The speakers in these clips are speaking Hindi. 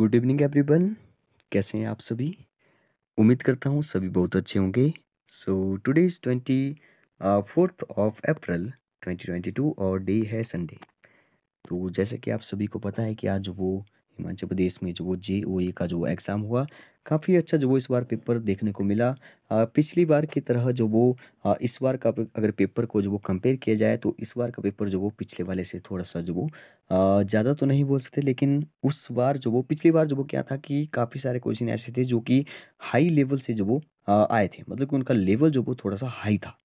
गुड इवनिंग एवरीवन कैसे हैं आप सभी उम्मीद करता हूँ सभी बहुत अच्छे होंगे so today is twenty fourth of April 2022 और डे है संडे तो जैसे कि आप सभी को पता है कि आज वो हिमाचल प्रदेश में जो वो जे ओ ए का जो एग्ज़ाम हुआ काफ़ी अच्छा जो वो इस बार पेपर देखने को मिला आ, पिछली बार की तरह जो वो आ, इस बार का अगर पेपर को जो वो कंपेयर किया जाए तो इस बार का पेपर जो वो पिछले वाले से थोड़ा सा जो वो ज़्यादा तो नहीं बोल सकते लेकिन उस बार जो वो पिछली बार जो वो क्या था कि काफ़ी सारे क्वेश्चन ऐसे थे जो कि हाई लेवल से जो वो आए थे मतलब कि उनका लेवल जो वो थोड़ा सा हाई था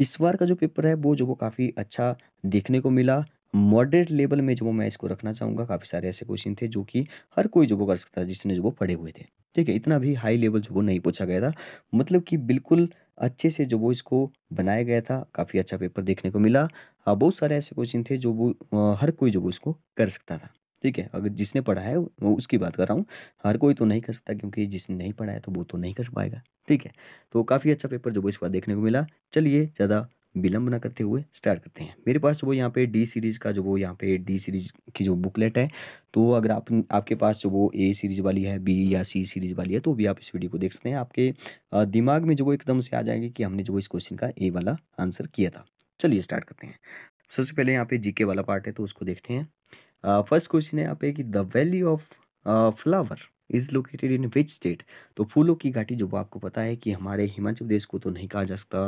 इस बार का जो पेपर है वो जो वो काफ़ी अच्छा देखने को मिला मॉडरेट लेवल में जो मैं इसको रखना चाहूँगा काफ़ी सारे ऐसे क्वेश्चन थे जो कि हर कोई जो वो कर सकता था जिसने जो वो पढ़े हुए थे ठीक है इतना भी हाई लेवल जो वो नहीं पूछा गया था मतलब कि बिल्कुल अच्छे से जो वो इसको बनाया गया था काफ़ी अच्छा पेपर देखने को मिला हाँ, बहुत सारे ऐसे क्वेश्चन थे जो वो हर कोई जो वो इसको कर सकता था ठीक है अगर जिसने पढ़ा है वो उसकी बात कर रहा हूँ हर कोई तो नहीं कर सकता क्योंकि जिसने नहीं पढ़ा है तो वो तो नहीं कर पाएगा ठीक है तो काफ़ी अच्छा पेपर जो वो इस बार देखने को मिला चलिए ज़्यादा विलम्ब ना करते हुए स्टार्ट करते हैं मेरे पास वो यहाँ पे डी सीरीज़ का जो वो यहाँ पे डी सीरीज़ की जो बुकलेट है तो अगर आप आपके पास जो वो ए सीरीज़ वाली है बी या सी सीरीज़ वाली है तो भी आप इस वीडियो को देख सकते हैं आपके दिमाग में जो वो एकदम से आ जाएंगे कि हमने जो इस क्वेश्चन का ए वाला आंसर किया था चलिए स्टार्ट करते हैं सबसे पहले यहाँ पे जीके वाला पार्ट है तो उसको देखते हैं फर्स्ट क्वेश्चन है यहाँ पे कि the value of flower is located in which state तो फूलों की घाटी जो आपको पता है कि हमारे हिमाचल प्रदेश को तो नहीं कहा जा सकता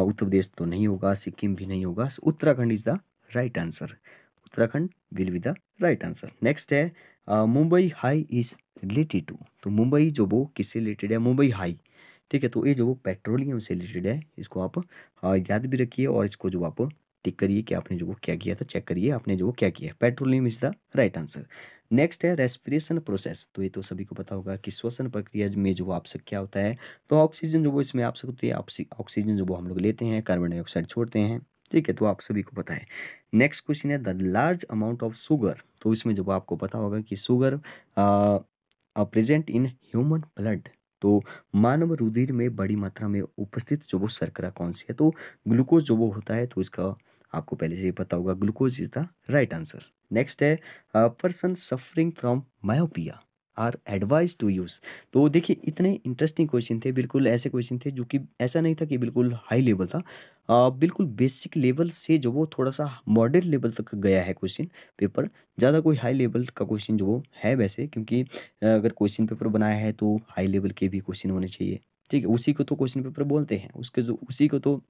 उत्तर प्रदेश तो नहीं होगा सिक्किम भी नहीं होगा Uttarakhand is the right answer Uttarakhand will be the right answer next है Mumbai high is related to तो मुंबई जो वो किससे रिलेटेड है मुंबई हाई ठीक है तो ये जो वो पेट्रोलियम से रिलेटेड है इसको आप याद भी रखिए और इसको जो आप टिक करिए कि आपने जो वो क्या किया था चेक करिए आपने जो वो क्या किया petroleum is the right answer next है रेस्पिरेशन प्रोसेस तो ये तो सभी को पता होगा कि श्वसन प्रक्रिया में जो आपसे क्या होता है तो ऑक्सीजन जो वो इसमें आप सकते हैं ऑक्सीजन जो वो हम लोग लेते हैं कार्बन डाइऑक्साइड छोड़ते हैं ठीक है तो आप सभी को पता है नेक्स्ट क्वेश्चन है the large amount of sugar तो इसमें जब आपको पता होगा कि sugar present in human blood तो मानव रुधिर में बड़ी मात्रा में उपस्थित जो वो शर्करा कौन सी है तो ग्लूकोज जो वो होता है तो इसका आपको पहले से ही पता होगा glucose is the right answer next है person suffering from myopia are advise to use तो देखिए इतने इंटरेस्टिंग क्वेश्चन थे बिल्कुल ऐसे क्वेश्चन थे जो कि ऐसा नहीं था कि बिल्कुल हाई लेवल था आ, बिल्कुल बेसिक लेवल से जो वो थोड़ा सा मॉडर्न लेवल तक गया है क्वेश्चन पेपर ज़्यादा कोई हाई लेवल का क्वेश्चन जो वो है वैसे क्योंकि अगर क्वेश्चन पेपर बनाया है तो हाई लेवल के भी क्वेश्चन होने चाहिए ठीक है उसी को तो क्वेश्चन पेपर बोलते हैं उसके जो उसी को तो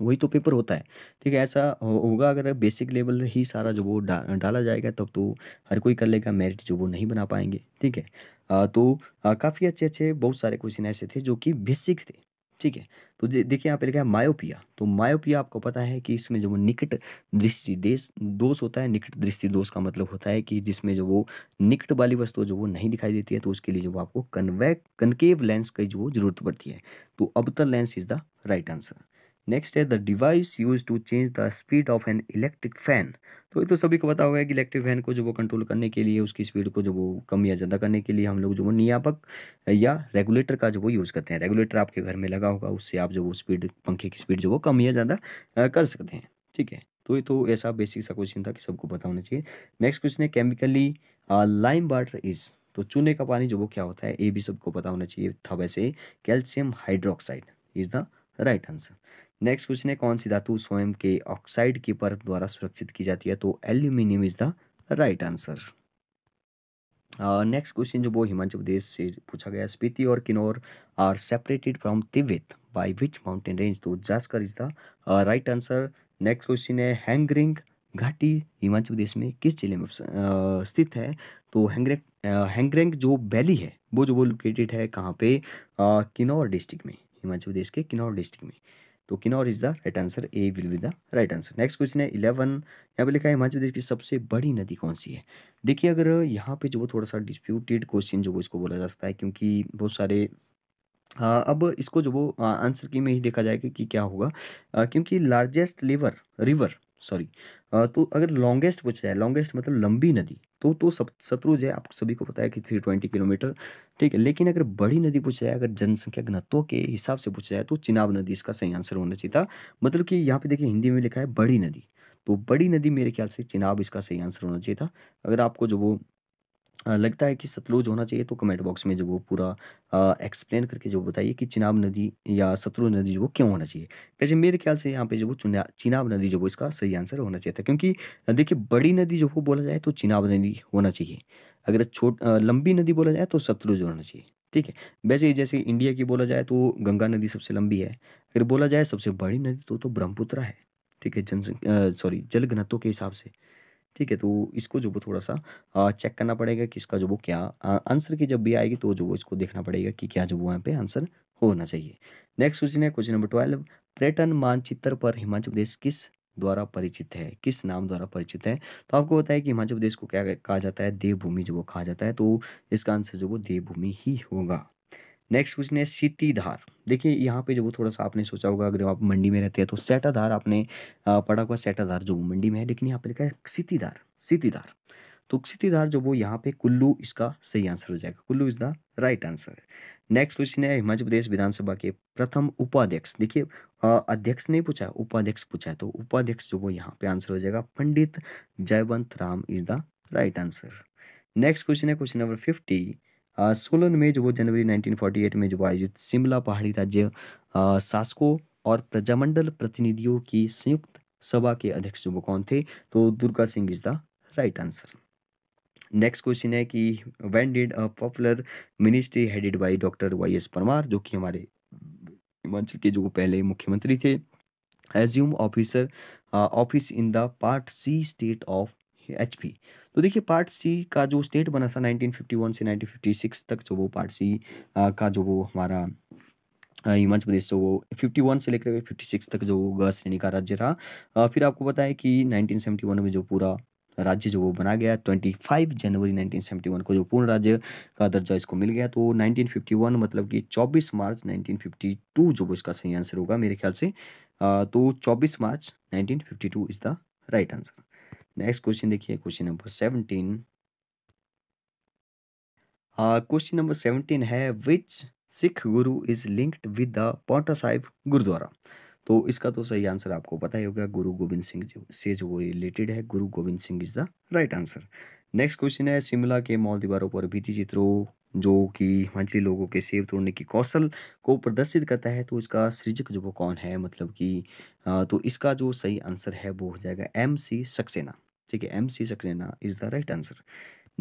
वही तो पेपर होता है ठीक है ऐसा होगा अगर बेसिक लेवल ही सारा जो वो डा, डाला जाएगा तब तो हर कोई कर लेगा मेरिट जो वो नहीं बना पाएंगे ठीक है आ, तो काफ़ी अच्छे अच्छे बहुत सारे क्वेश्चन ऐसे थे जो कि बेसिक थे ठीक है तो देखिए यहाँ पे लिखा है मायोपिया तो मायोपिया आपको पता है कि इसमें जो वो निकट दृष्टि देश दोष होता है निकट दृष्टि दोष का मतलब होता है कि जिसमें जो वो निकट वाली वस्तु जो वो नहीं दिखाई देती है तो उसके लिए जो आपको कन्वे कनकेव लेंस की जो जरूरत पड़ती है तो अबतर lens is the right answer next है the device use to change the speed of an electric fan तो ये तो सभी को पता होगा कि इलेक्ट्रिक फैन को जो वो कंट्रोल करने के लिए उसकी स्पीड को जो वो कम या ज़्यादा करने के लिए हम लोग जो वो नियापक या रेगुलेटर का जो वो यूज़ करते हैं रेगुलेटर आपके घर में लगा होगा उससे आप जो वो स्पीड पंखे की स्पीड जो वो कम या ज़्यादा कर सकते हैं ठीक है तो ये तो ऐसा बेसिक सा क्वेश्चन था कि सबको पता होना चाहिए नेक्स्ट क्वेश्चन है केमिकली लाइम वाटर इज़ तो चूने का पानी जो वो क्या होता है ये भी सबको पता होना चाहिए था वैसे calcium hydroxide is the right answer next question है कौन सी धातु स्वयं के ऑक्साइड की परत द्वारा सुरक्षित की जाती है तो aluminium is the right answer next question जो वो हिमाचल प्रदेश से पूछा गया स्पीति और Kinnaur are separated from Tibet by which mountain range तो Zanskar is the right answer next question है हैंगरिंग घाटी हिमाचल प्रदेश में किस जिले में स्थित है तो हैंगरेंग हैंगरेंग जो वैली है वो जो वो लोकेटेड है कहाँ पे किन्नौर डिस्ट्रिक्ट में हिमाचल प्रदेश के किन्नौर डिस्ट्रिक्ट में तो Kinnaur is the right answer A will be the right answer next question है इलेवन यहाँ पे लिखा है हिमाचल प्रदेश की सबसे बड़ी नदी कौन सी है देखिए अगर यहाँ पे जो वो थोड़ा सा डिस्प्यूटेड क्वेश्चन जो वो इसको बोला जा सकता है क्योंकि बहुत सारे आ, अब इसको जो वो आंसर की में ही देखा जाएगा कि क्या होगा आ, क्योंकि लार्जेस्ट लिवर रिवर सॉरी तो अगर लॉन्गेस्ट पूछा जाए लॉन्गेस्ट मतलब लंबी नदी तो तो सब है आप सभी को पता है कि थ्री ट्वेंटी किलोमीटर ठीक है लेकिन अगर बड़ी नदी पूछा जाए अगर जनसंख्या घनत्व के हिसाब से पूछा जाए तो चिनाब नदी इसका सही आंसर होना चाहिए था मतलब कि यहाँ पे देखिए हिंदी में लिखा है बड़ी नदी तो बड़ी नदी मेरे ख्याल से चिनाब इसका सही आंसर होना चाहिए था अगर आपको जो वो लगता है कि सतलुज होना चाहिए तो कमेंट बॉक्स में जब वो पूरा एक्सप्लेन करके जो बताइए कि चिनाब नदी या सतलुज नदी जो वो क्यों होना चाहिए वैसे मेरे ख्याल से यहाँ पे जो वो चुना चिनाब नदी जो वो इसका सही आंसर होना चाहिए था क्योंकि देखिए बड़ी नदी जो वो बोला जाए तो चिनाब नदी होना चाहिए अगर छोट लंबी नदी बोला जाए तो सतलुज होना चाहिए ठीक है वैसे जैसे इंडिया की बोला जाए तो गंगा नदी सबसे लंबी है अगर बोला जाए सबसे बड़ी नदी तो, तो ब्रह्मपुत्रा ब्रह्मपुत्र है ठीक है जनसंख्या सॉरी जल घनत्व के हिसाब से ठीक है तो इसको जो वो थोड़ा सा चेक करना पड़ेगा कि इसका जो वो क्या आंसर की जब भी आएगी तो जो वो इसको देखना पड़ेगा कि क्या जो वो यहाँ पे आंसर होना चाहिए नेक्स्ट क्वेश्चन है क्वेश्चन नंबर ट्वेल्व पर्यटन मानचित्र पर हिमाचल प्रदेश किस द्वारा परिचित है किस नाम द्वारा परिचित है तो आपको बताया कि हिमाचल प्रदेश को क्या कहा जाता है देवभूमि जो वो कहा जाता है तो इसका आंसर जो वो देवभूमि ही होगा नेक्स्ट क्वेश्चन है सीती धार देखिए यहाँ पे जो थोड़ा सा आपने सोचा होगा अगर आप मंडी में रहते हैं तो सेटाधार आपने पढ़ा हुआ सेटाधार जो मंडी में है लेकिन यहाँ पे लिखा है सीतीधार सीतीधार तो क्षितिधार जो वो यहाँ पे कुल्लू इसका सही आंसर हो जाएगा Kullu is the right answer next question है हिमाचल प्रदेश विधानसभा के प्रथम उपाध्यक्ष देखिए अध्यक्ष नहीं पूछा उपाध्यक्ष पूछा है तो उपाध्यक्ष जो वो यहाँ पे आंसर हो जाएगा Pandit Jaywant Ram is the right answer next question है क्वेश्चन नंबर फिफ्टी सोलन में जो वो जनवरी 1948 में जो आयोजित शिमला पहाड़ी राज्य शासकों और प्रजामंडल प्रतिनिधियों की संयुक्त सभा के अध्यक्ष जो कौन थे तो Durga Singh is the right answer next question है कि when did a popular ministry headed by doctor Y S Parmar जो कि हमारे हिमाचल के जो पहले मुख्यमंत्री थे assume officer office in the part C state of H P तो देखिए पार्ट सी का जो स्टेट बना था 1951 से 1956 तक जो वो पार्ट सी का जो वो हमारा हिमाचल प्रदेश जो तो वो फिफ्टी वन से लेकर फिफ्टी सिक्स तक जो ग श्रेणी का राज्य रहा फिर आपको बताया कि नाइनटीन सेवेंटी वन में जो पूरा राज्य जो वो बना गया 25 जनवरी 1971 को जो पूर्ण राज्य का दर्जा इसको मिल गया तो 1951 मतलब कि 24 मार्च 1952 जो वो इसका सही आंसर होगा मेरे ख्याल से तो 24 March 1952 is the right answer next question देखिए question number seventeen question number seventeen है which Sikh guru is linked with the Paonta Sahib gurdwara तो इसका तो सही आंसर आपको पता ही होगा गुरु गोविंद सिंह से जो वो रिलेटेड है Guru Gobind Singh is the right answer next question है शिमला के मॉल दीवारों पर भीति चित्रों जो कि हिमाचली लोगों के सेब तोड़ने की कौशल को प्रदर्शित करता है तो इसका सृजक जो वो कौन है मतलब कि तो इसका जो सही आंसर है वो हो जाएगा एम सी सक्सेना ठीक है M C Saxena is the right answer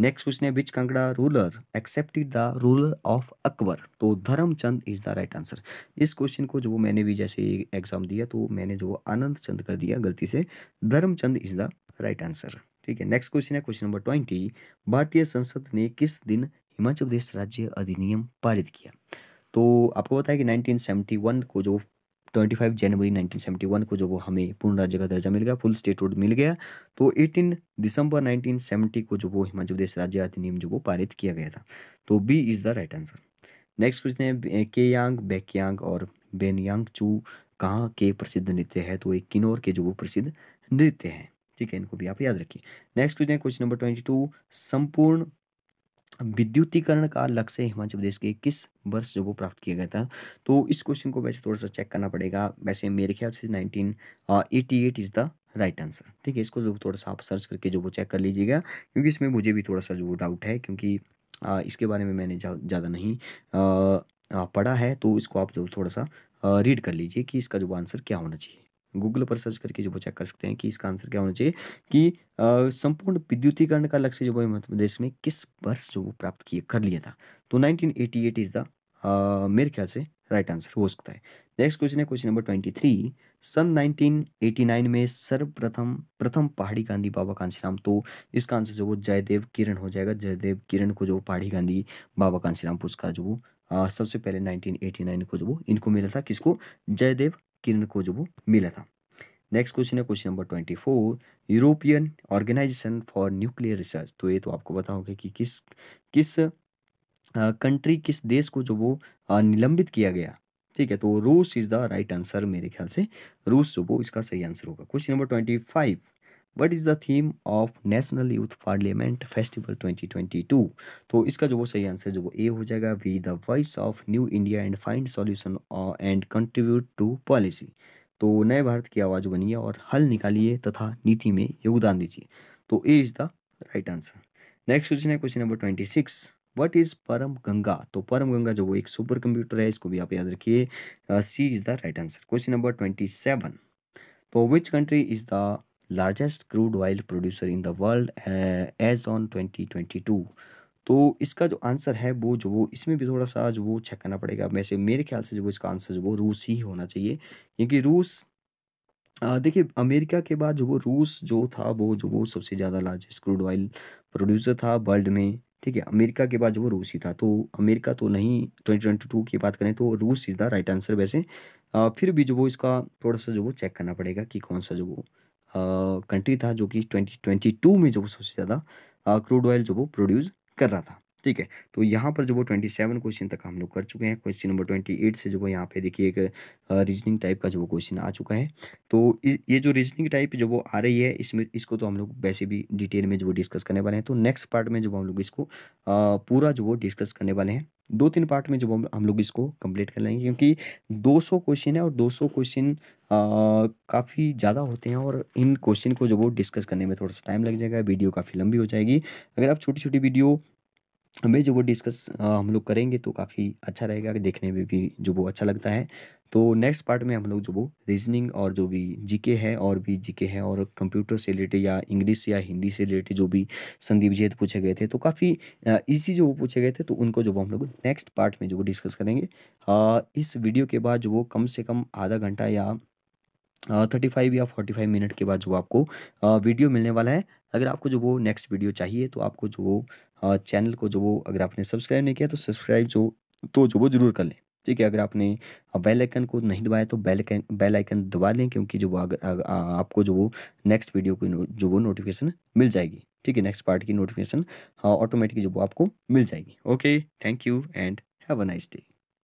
next question है which Kangra ruler accepted the ruler of Akbar तो Dharamchand is the right answer इस क्वेश्चन को जो मैंने भी जैसे एग्जाम दिया तो मैंने जो आनंद चंद कर दिया गलती से Dharamchand is the right answer ठीक है नेक्स्ट क्वेश्चन है क्वेश्चन नंबर ट्वेंटी भारतीय संसद ने किस दिन हिमाचल प्रदेश राज्य अधिनियम पारित किया तो आपको पता है कि 1971 को जो 25 जनवरी 1971 को जो वो हमें पूर्ण राज्य का दर्जा मिल गया फुल स्टेटहुड मिल गया तो एटीन दिसंबर नाइनटीन सेवेंटी को जो वो हिमाचल प्रदेश राज्य अधिनियम जो वो पारित किया गया था तो B is the right answer next question है के यांग बैकयांग और बेनयांग चू कहाँ के प्रसिद्ध नृत्य है तो एक किन्नौर के जो वो प्रसिद्ध नृत्य है ठीक है इनको भी आप याद रखिए नेक्स्ट क्वेश्चन है क्वेश्चन नंबर ट्वेंटी टू संपूर्ण विद्युतीकरण का लक्ष्य हिमाचल प्रदेश के किस वर्ष जो वो प्राप्त किया गया था तो इस क्वेश्चन को वैसे थोड़ा सा चेक करना पड़ेगा वैसे मेरे ख्याल से nineteen eighty eight is the right answer ठीक है इसको जो थोड़ा सा आप सर्च करके जो वो चेक कर लीजिएगा क्योंकि इसमें मुझे भी थोड़ा सा जो डाउट है क्योंकि आ, इसके बारे में मैंने ज़्यादा नहीं आ, आ, पढ़ा है तो इसको आप जो थोड़ा सा रीड कर लीजिए कि इसका जो आंसर क्या होना चाहिए गूगल पर सर्च करके जो वो चेक कर सकते हैं कि इसका आंसर क्या होना चाहिए कि संपूर्ण विद्युतीकरण का लक्ष्य जो मध्य प्रदेश में किस वर्ष जो वो प्राप्त किए कर लिया था तो 1988 इज द मेरे ख्याल से राइट आंसर हो सकता है नेक्स्ट क्वेश्चन है क्वेश्चन नंबर ट्वेंटी थ्री सन 1989 में सर्वप्रथम प्रथम पहाड़ी गांधी बाबा कांशीराम तो इसका आंसर जो वो जयदेव किरण हो जाएगा जयदेव किरण को जो पहाड़ी गांधी बाबा कांशीराम पुरस्कार जो वो सबसे पहले 1989 को जो वो इनको मिला था किसको जयदेव किरण को जो वो मिला था नेक्स्ट क्वेश्चन है question number twenty four European organization for nuclear research तो ये तो आपको बताओगे कि किस किस कंट्री किस देश को जो वो निलंबित किया गया ठीक है तो रूस इज द राइट आंसर मेरे ख्याल से रूस जो वो इसका सही आंसर होगा question number twenty five what is the theme of national youth parliament festival 2022 तो इसका जो वो सही आंसर जो वो ए हो जाएगा be the voice of new India and find solution and contribute to policy तो नए भारत की आवाज़ बनिए और हल निकालिए तथा नीति में योगदान दीजिए तो A is the right answer next question है question number twenty six what is Param Ganga तो परम गंगा जो वो एक सुपर कंप्यूटर है इसको भी आप याद रखिए C is the right answer question number twenty seven तो which country is the largest crude oil producer in the world as on 2022 तो इसका जो आंसर है वो जो वो इसमें भी थोड़ा सा जो वो चेक करना पड़ेगा वैसे मेरे ख्याल से जो वो इसका आंसर जो वो रूस ही होना चाहिए क्योंकि रूस देखिए अमेरिका के बाद जो वो रूस जो था वो जो वो सबसे ज़्यादा लार्जेस्ट क्रूड ऑयल प्रोड्यूसर था वर्ल्ड में ठीक है अमेरिका के बाद जो वो रूस ही था तो अमेरिका तो नहीं ट्वेंटी ट्वेंटी टू की बात करें तो रूस इज़ द राइट आंसर वैसे आ, फिर भी जो वो इसका थोड़ा सा जो वो चेक करना पड़ेगा कि कौन सा जो वो कंट्री था जो कि 2022 में जो सबसे ज़्यादा क्रूड ऑयल जो वो प्रोड्यूस कर रहा था ठीक है तो यहाँ पर जो वो ट्वेंटी सेवन क्वेश्चन तक हम लोग कर चुके हैं क्वेश्चन नंबर ट्वेंटी एट से जो वो यहाँ पे देखिए एक रीजनिंग टाइप का जो वो क्वेश्चन आ चुका है तो ये जो रीजनिंग टाइप जो वो आ रही है इसमें इसको तो हम लोग वैसे भी डिटेल में जो डिस्कस करने वाले हैं तो नेक्स्ट पार्ट में जो हम लोग इसको पूरा जो वो डिस्कस करने वाले हैं दो तीन पार्ट में जो हम लोग इसको कंप्लीट कर लेंगे क्योंकि 200 क्वेश्चन है और 200 क्वेश्चन काफ़ी ज़्यादा होते हैं और इन क्वेश्चन को जो वो डिस्कस करने में थोड़ा सा टाइम लग जाएगा वीडियो काफ़ी लंबी हो जाएगी अगर आप छोटी छोटी वीडियो में जो वो डिस्कस हम लोग करेंगे तो काफ़ी अच्छा रहेगा देखने में भी जो वो अच्छा लगता है तो नेक्स्ट पार्ट में हम लोग जो वो रीजनिंग और जो भी जीके है और भी जीके है और कंप्यूटर से रिलेटेड या इंग्लिश या हिंदी से रिलेटेड जो भी संदीप जेद पूछे गए थे तो काफ़ी इजी जो वो पूछे गए थे तो उनको जो वो हम लोग नेक्स्ट पार्ट में जो वो डिस्कस करेंगे इस वीडियो के बाद जो वो कम से कम आधा घंटा या थर्टी फाइव या फोर्टी फाइव मिनट के बाद जो आपको वीडियो मिलने वाला है अगर आपको जो वो नेक्स्ट वीडियो चाहिए तो आपको जो वो चैनल को जो वो अगर आपने सब्सक्राइब नहीं किया तो सब्सक्राइब जो तो जो वो ज़रूर कर लें ठीक है अगर आपने बेल आइकन को नहीं दबाया तो बेल आइकन बेल आइकन दबा लें क्योंकि जो वो अगर आपको जो वो नेक्स्ट वीडियो की जो वो नोटिफिकेशन मिल जाएगी ठीक है नेक्स्ट पार्ट की नोटिफिकेशन ऑटोमेटिक जो वो आपको मिल जाएगी okay thank you and have a nice day